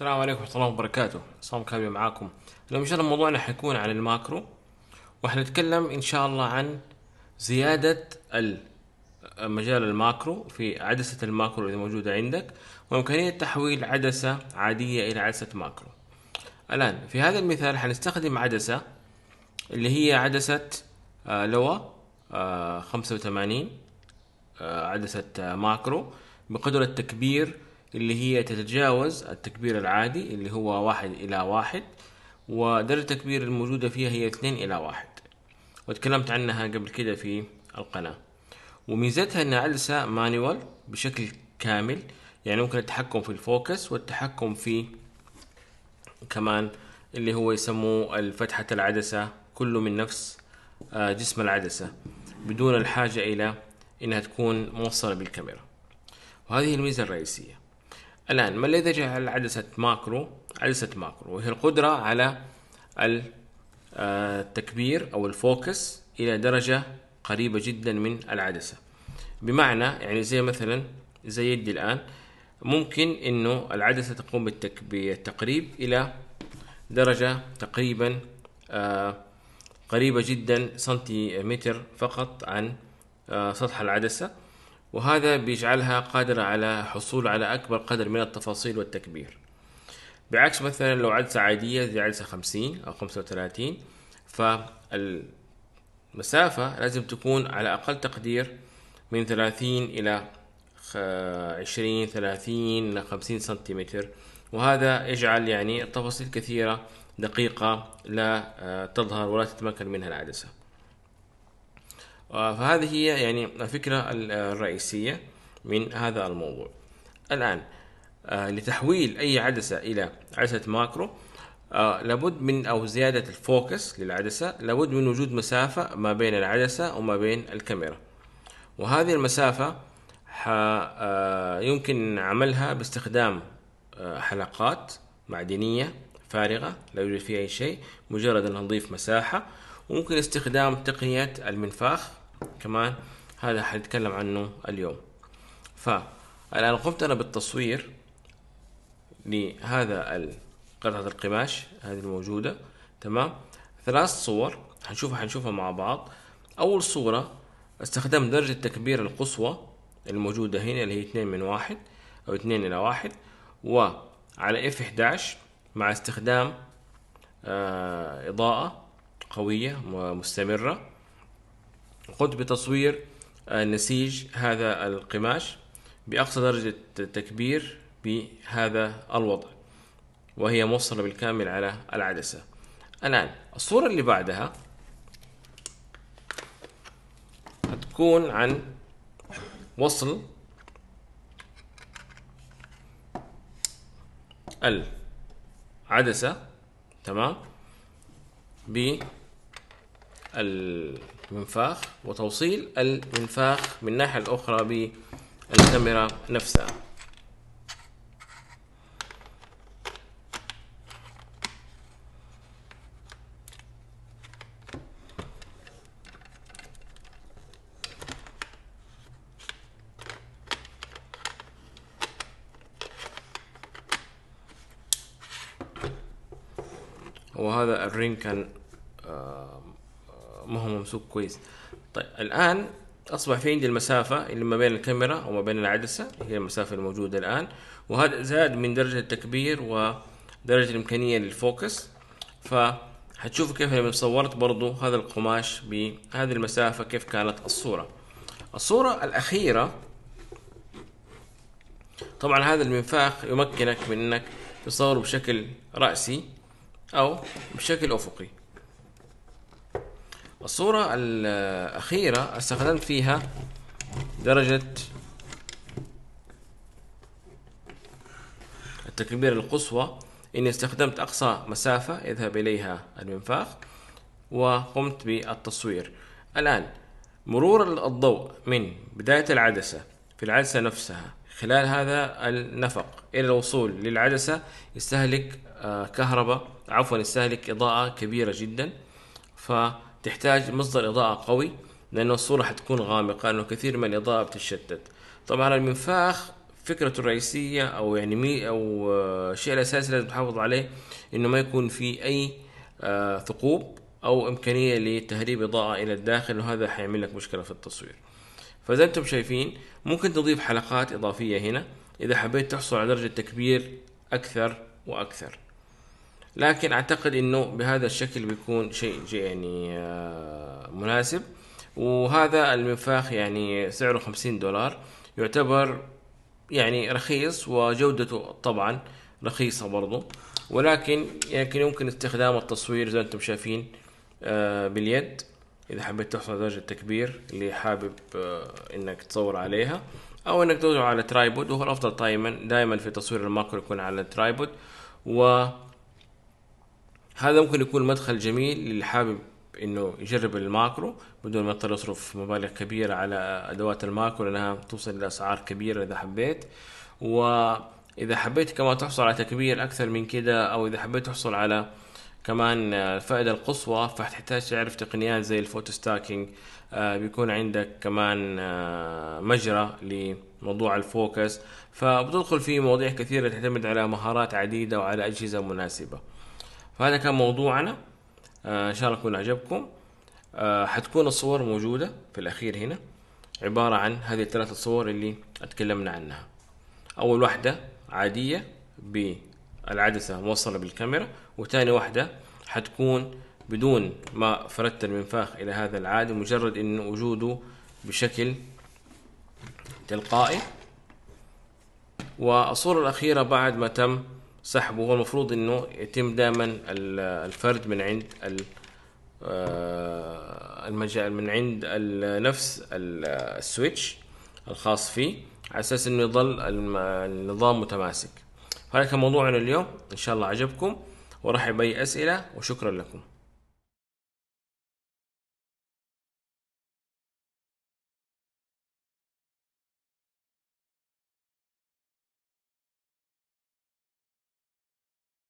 السلام عليكم ورحمة الله وبركاته، صام كابي معاكم، اليوم ان شاء الله موضوعنا حيكون عن الماكرو وحنتكلم ان شاء الله عن زيادة مجال الماكرو في عدسة الماكرو اللي موجودة عندك وإمكانية تحويل عدسة عادية إلى عدسة ماكرو. الآن في هذا المثال حنستخدم عدسة اللي هي عدسة آه، لوا 85 آه، آه، عدسة ماكرو بقدرة تكبير اللي هي تتجاوز التكبير العادي اللي هو واحد إلى واحد ودرجة التكبير الموجودة فيها هي اثنين إلى واحد وتكلمت عنها قبل كده في القناة وميزتها أنها عدسة مانيوال بشكل كامل يعني ممكن التحكم في الفوكس والتحكم في كمان اللي هو يسموه الفتحة العدسة كله من نفس آه، جسم العدسة بدون الحاجة إلى إنها تكون موصلة بالكاميرا وهذه الميزة الرئيسية الآن ما الذي يجعل عدسة ماكرو عدسة ماكرو وهي القدرة على آه، التكبير أو الفوكس إلى درجة قريبة جدا من العدسة بمعنى يعني زي مثلا زي يدي الآن ممكن إنه العدسة تقوم بالتقريب إلى درجة تقريبا آه، قريبة جدا سنتيمتر فقط عن آه، سطح العدسة وهذا بيجعلها قادرة على حصول على أكبر قدر من التفاصيل والتكبير بعكس مثلا لو عدسة عادية زي عدسة 50 أو 35 فالمسافة لازم تكون على أقل تقدير من 30 إلى 20 30 إلى 50 سنتيمتر وهذا يجعل يعني التفاصيل كثيرة دقيقة لا تظهر ولا تتمكن منها العدسة فهذه هي يعني الفكرة الرئيسية من هذا الموضوع الآن آه، لتحويل أي عدسة إلى عدسة ماكرو آه، لابد من أو زيادة الفوكس للعدسة لابد من وجود مسافة ما بين العدسة وما بين الكاميرا وهذه المسافة آه، يمكن عملها باستخدام حلقات معدنية فارغة لا يوجد فيها أي شيء مجرد أن نضيف مساحة وممكن استخدام تقنية المنفاخ كمان هذا حنتكلم عنه اليوم فالآن قمت أنا بالتصوير لهذا قطعة القماش هذه الموجودة تمام ثلاث صور حنشوفها حنشوفها مع بعض أول صورة استخدمت درجة التكبير القصوى الموجودة هنا اللي هي اثنين من واحد أو اثنين إلى واحد وعلى اف 11 مع استخدام آه إضاءة قوية ومستمرة قمت بتصوير آه، نسيج هذا القماش بأقصى درجة تكبير بهذا الوضع وهي موصلة بالكامل على العدسة الآن الصورة اللي بعدها هتكون عن وصل العدسة تمام بالعدسة المنفاخ وتوصيل المنفاخ من الناحية الأخرى بالكاميرا نفسها وهذا الرين كان ما هو ممسوك كويس طيب الان اصبح في عندي المسافه اللي ما بين الكاميرا وما بين العدسه هي المسافه الموجوده الان وهذا زاد من درجه التكبير ودرجه الامكانيه للفوكس ف هتشوفوا كيف لما صورت برضو هذا القماش بهذه المسافة كيف كانت الصورة الصورة الأخيرة طبعا هذا المنفاخ يمكنك من انك تصور بشكل رأسي او بشكل افقي الصورة الأخيرة استخدمت فيها درجة التكبير القصوى إني استخدمت أقصى مسافة يذهب إليها المنفاخ وقمت بالتصوير الآن مرور الضوء من بداية العدسة في العدسة نفسها خلال هذا النفق إلى الوصول للعدسة يستهلك آه، كهرباء عفوا يستهلك إضاءة كبيرة جدا ف تحتاج مصدر إضاءة قوي لأنه الصورة حتكون غامقة لأنه كثير من الإضاءة بتتشتت طبعا المنفاخ فكرته الرئيسية أو يعني مي أو آه، الشيء الأساسي لازم تحافظ عليه إنه ما يكون في أي آه، ثقوب أو إمكانية لتهريب إضاءة إلى الداخل وهذا حيعمل لك مشكلة في التصوير فزي أنتم شايفين ممكن تضيف حلقات إضافية هنا إذا حبيت تحصل على درجة تكبير أكثر وأكثر لكن اعتقد انه بهذا الشكل بيكون شيء يعني آه، مناسب وهذا المنفاخ يعني سعره 50 دولار يعتبر يعني رخيص وجودته طبعا رخيصة برضو ولكن لكن يمكن استخدام التصوير زي ما انتم شايفين آه، باليد اذا حبيت تحصل درجة تكبير اللي حابب آه، انك تصور عليها او انك تزرع على ترايبود وهو الافضل دائما دائما في تصوير الماكرو يكون على ترايبود و هذا ممكن يكون مدخل جميل للي حابب انه يجرب الماكرو بدون ما يضطر يصرف مبالغ كبيره على ادوات الماكرو لانها توصل لاسعار كبيره اذا حبيت واذا حبيت كمان تحصل على تكبير اكثر من كده او اذا حبيت تحصل على كمان الفائده القصوى فحتحتاج تعرف تقنيات زي الفوتو ستاكينج آه، بيكون عندك كمان آه، مجرى لموضوع الفوكس فبتدخل في مواضيع كثيره تعتمد على مهارات عديده وعلى اجهزه مناسبه فهذا كان موضوعنا آه، ان شاء الله يكون عجبكم آه، حتكون الصور موجودة في الأخير هنا عبارة عن هذه الثلاث صور اللي اتكلمنا عنها أول واحدة عادية بالعدسة موصلة بالكاميرا وثاني واحدة حتكون بدون ما فردت المنفاخ إلى هذا العادي مجرد أن وجوده بشكل تلقائي والصورة الأخيرة بعد ما تم سحبه هو المفروض انه يتم دائما الفرد من عند آه، المجال من عند نفس السويتش الخاص فيه على اساس انه يظل النظام متماسك هذا كان موضوعنا اليوم ان شاء الله عجبكم ورحب باي اسئله وشكرا لكم